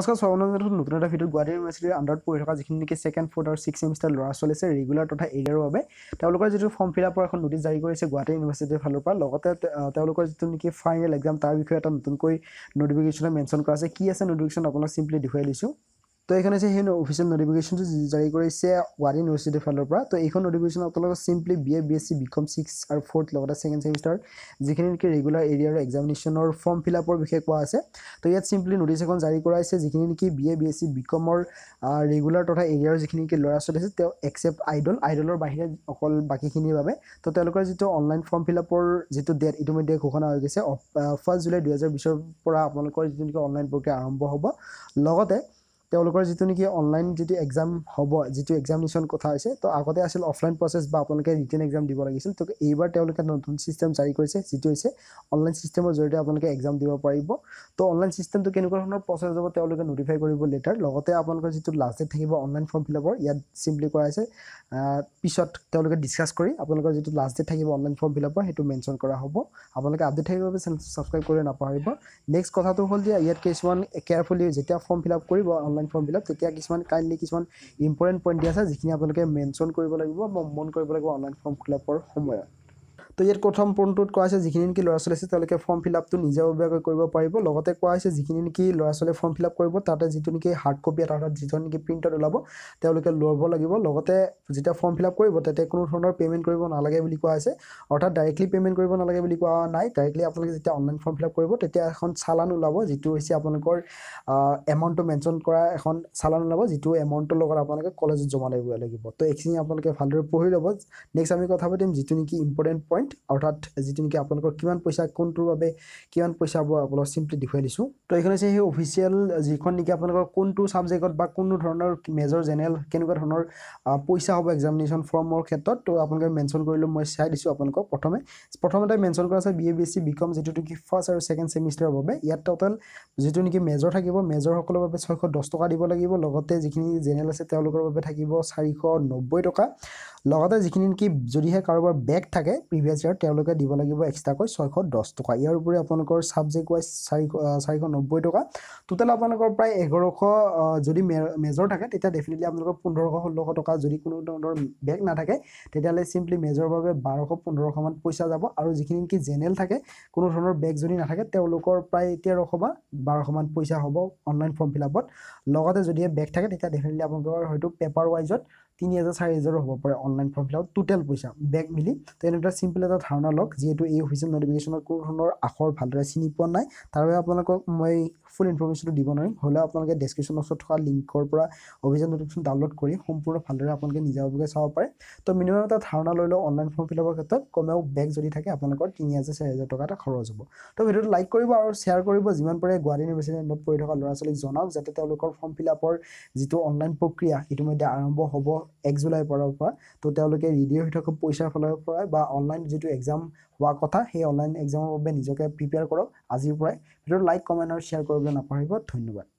পাঁচশ চৌৱন্ন জনত নতুন এটা ভিডিঅ' গুৱাহাটী ইউনিভাৰ্চিটিৰ আণ্ডাৰত পঢ়ি থকা যিখিনি নেকি ছেকেণ্ড ফ'ৰ্থ আৰু ছিক্স ছেমিষ্টাৰ ল'ৰা ছোৱালী আছে ৰেগুলাৰ তথা এৰিয়াৰৰ বাবে তেওঁলোকৰ যিটো ফৰ্ম ফিল আপৰ এখন নোটিছ জাৰি কৰিছে গুৱাহাটী ইউনিভাৰ্চিটিৰ ফালৰ পৰা লগতে তেওঁলোকৰ যিটো নেকি ফাইনেল এক্সাম তাৰ বিষয়ে এটা নতুনকৈ নটিফিকেশ্যনত মেনশ্যন কৰা আছে কি আছে নটিফিকেশ্যন আপোনাক চিম্পলি দেখুৱাই দিছোঁ তো এইখন হৈছে সেই অফিচিয়েল নটিফিকেশ্যনটো জাৰি কৰিছে গুৱাহাটী ইউনিভাৰ্চিটিৰ ফালৰ পৰা তো এইখন নটিফিকেশ্যন আপোনালোকৰ simply B A B S C B com six আৰু ফ'ৰ্থ লগতে ছেকেণ্ড ছেমিষ্টাৰ যিখিনি নেকি ৰেগুলাৰ এৰিয়াৰ এক্সামিনেশ্যনৰ ফৰ্ম ফিলাপৰ বিষয়ে কোৱা আছে তো ইয়াত চিম্পলি নটিছ এখন জাৰি কৰা হৈছে যিখিনি নেকি B A B S C B কমৰ ৰেগুলাৰ তথা এৰিয়াৰ যিখিনি নেকি ল'ৰা ছোৱালী আছে তেওঁ একচেপ্ট আইডল আইডলৰ বাহিৰে অকল বাকীখিনিৰ বাবে তো তেওঁলোকৰ যিটো অনলাইন ফৰ্ম ফিলাপৰ যিটো ডেট ইতিমধ্যে ঘোষণা হৈ গৈছে ফাৰ্ষ্ট জুলাই দুহেজাৰ বিছৰ পৰা আপোনালোকৰ যিটো নেকি অনলাইন প্ৰক্ৰিয়া আৰম্ভ হ'ব লগতে তেওঁলোকৰ যিটো নেকি অনলাইন যিটো এক্সাম হ'ব যিটো এক্সামিনেশ্যন কথা হৈছে তো আগতে আছিল অফলাইন প্ৰচেছ বা আপোনালোকে ৰিটেন এক্সাম দিব লাগিছিল তো এইবাৰ তেওঁলোকে নতুন ছিষ্টেম জাৰি কৰিছে যিটো হৈছে অনলাইন ছিষ্টেমৰ জৰিয়তে আপোনালোকে এক্সাম দিব পাৰিব তো অনলাইন ছিষ্টেমটো কেনেকুৱা ধৰণৰ প্ৰচেছ হ'ব তেওঁলোকে নটিফাই কৰিব লেটাৰ লগতে আপোনালোকৰ যিটো লাষ্ট ডেট থাকিব অনলাইন ফৰ্ম ফিলাপৰ ইয়াত চিম্পলি কৰা হৈছে পিছত তেওঁলোকে ডিছকাছ কৰি আপোনালোকৰ যিটো লাষ্ট ডেট থাকিব অনলাইন ফৰ্ম ফিলাপৰ সেইটো মেনশ্যন কৰা হ'ব আপোনালোকে আপডেট থাকিব বাবে চেনেলটো ছাবস্ক্ৰাইব কৰিব নাপাহৰিব নেক্সট কথাটো হ'ল যে ইয়াত কিছুমান কেয়াৰফুলি যেতিয়া ফৰ্ম ফিল আপ কৰিব অনলাইন অনলাইন ফৰ্মবিলাক তেতিয়া কিছুমান কাইণ্ডলি কিছুমান ইম্পৰ্টেণ্ট পইণ্ট দিয়া আছে যিখিনি আপোনালোকে মেনশ্যন কৰিব লাগিব বা মন কৰিব লাগিব অনলাইন ফৰ্ম ফিল আপৰ সময়ত তো ইয়াত প্ৰথম পোনটোত কোৱা হৈছে যিখিনি নেকি ল'ৰা ছোৱালী আছে ফৰ্ম ফিল আপটো নিজাববীয়াকৈ কৰিব পাৰিব লগতে কোৱা হৈছে যিখিনি নেকি ল'ৰা ছোৱালীয়ে ফৰ্ম ফিল আপ কৰিব তাতে যিটো নেকি হাৰ্ড কপি এটা অৰ্থাৎ যিটো নেকি প্ৰিণ্টত ওলাব তেওঁলোকে ল'ব লাগিব লগতে যেতিয়া ফৰ্ম ফিল আপ কৰিব তেতিয়া কোনো ধৰণৰ পে'মেণ্ট কৰিব নালাগে বুলি কোৱা হৈছে অৰ্থাৎ ডাইৰেক্টলি পে'মেণ্ট কৰিব নালাগে বুলি কোৱা নাই ডাইৰেক্টলি আপোনালোকে যেতিয়া অনলাইন ফৰ্ম ফিল কৰিব তেতিয়া এখন চালান ওলাব যিটো হৈছে আপোনালোকৰ এমাউণ্টটো মেনশ্যন কৰা এখন চালান ওলাব যিটো এমাউণ্টটোৰ লগত আপোনালোকে কলেজত জমা দিব লাগিব তো এইখিনি আপোনালোকে ভালদৰে পঢ়ি ল'ব নেক্সট আমি কথা পাতিম যিটো নেকি ইম্পৰ্টেণ্ট পইণ্ট পইণ্ট অৰ্থাৎ যিটো নেকি আপোনালোকৰ কিমান পইচা কোনটোৰ বাবে কিমান পইচা হ'ব আপোনালোক চিম্পলি দেখুৱাই দিছোঁ তো এইখন হৈছে সেই অফিচিয়েল যিখন নেকি আপোনালোকৰ কোনটো ছাবজেক্টত বা কোনো ধৰণৰ মেজৰ জেনেৰেল কেনেকুৱা ধৰণৰ পইচা হ'ব একজামিনেশ্যন ফৰ্মৰ ক্ষেত্ৰত তো আপোনালোকে মেনশ্যন কৰিলোঁ মই চাই দিছোঁ আপোনালোকক প্ৰথমে প্ৰথমতে মেনশ্যন কৰা আছে B A B S C B com যিটো নেকি ফাৰ্ষ্ট আৰু ছেকেণ্ড ছেমিষ্টাৰৰ বাবে ইয়াত টোটেল যিটো নেকি মেজৰ থাকিব মেজৰসকলৰ বাবে ছয়শ দহ টকা দিব লাগিব লগতে যিখিনি জেনেৰেল আছে তেওঁলোকৰ বাবে থাকিব চাৰিশ নব্বৈ টকা লগতে যিখিনি নেকি যদিহে কাৰোবাৰ বেগ থাকে প্ৰিভিয়াছ ইয়াৰ তেওঁলোকে দিব লাগিব এক্সট্ৰাকৈ ছয়শ দহ টকা ইয়াৰ উপৰি আপোনালোকৰ ছাবজেক্ট ৱাইজ চাৰিশ চাৰিশ নব্বৈ টকা টোটেল আপোনালোকৰ প্ৰায় এঘাৰশ যদি মে মেজৰ থাকে তেতিয়া ডেফিনেটলি আপোনালোকৰ পোন্ধৰশ ষোল্লশ টকা যদি কোনো ধৰণৰ বেগ নাথাকে তেতিয়াহ'লে ছিম্পলি মেজৰৰ বাবে বাৰশ পোন্ধৰশমান পইচা যাব আৰু যিখিনি নেকি জেনেৰেল থাকে কোনো ধৰণৰ বেগ যদি নাথাকে তেওঁলোকৰ প্ৰায় তেৰশ বা বাৰশমান পইচা হ'ব অনলাইন ফৰ্ম ফিল আপত লগতে যদিহে বেগ থাকে তেতিয়া ডেফিনেটলি আপোনালোকৰ হয়তো পেপাৰ ৱাইজত তিনি হাজাৰ চাৰি হাজাৰো হ'ব পাৰে অনলাইন ফৰ্ম ফিলাপ টোটেল পইচা বেগ মিলি তো এনেদৰে চিম্পল এটা ধাৰণা লওক যিহেতু এই অফিচ নটিফিকেশ্যনত কোনো ধৰণৰ আখৰ ভালদৰে চিনি পোৱা নাই তাৰ বাবে আপোনালোকক মই ফুল ইনফৰ্মেশ্যনটো দিব নোৱাৰিম হ'লেও আপোনালোকে ডেছক্ৰিপশ্যন বক্সত থকা লিংকৰ পৰা অভিযান নটিফিকেশ্যন ডাউনলোড কৰি সম্পূৰ্ণ ভালদৰে আপোনালোকে নিজাভাৱে চাব পাৰে তো মিনিমাম এটা ধাৰণা লৈ লওক অনলাইন ফৰ্ম ফিলাপৰ ক্ষেত্ৰত কমেও বেগ যদি থাকে আপোনালোকৰ তিনি হাজাৰ চাৰি হাজাৰ টকা এটা খৰচ হ'ব তো ভিডিঅ'টো লাইক কৰিব আৰু শ্বেয়াৰ কৰিব যিমান পাৰে গুৱাহাটী ইউনিভাৰ্চিটি এণ্ডত পঢ়ি থকা ল'ৰা ছোৱালীক জনাওক যাতে তেওঁলোকৰ ফৰ্ম ফিলাপৰ যিটো অনলাইন প্ৰক্ৰিয়া ইতিমধ্যে আৰম্ভ হ'ব এক জুলাইৰ পৰাৰ পৰা তো তেওঁলোকে ৰেডিঅ' হৈ থকা পইচাৰ ফালৰ পৰাই বা অনলাইন যিটো এক্সাম হোৱা কথা সেই অনলাইন এক্সামৰ বাবে নিজকে প্ৰিপেয়াৰ কৰক আজিৰ পৰাই ভিডিঅ'টো লাইক কমেণ্ট আৰু শ্বেয়াৰ কৰিবলৈ নাপাহৰিব ধন্যবাদ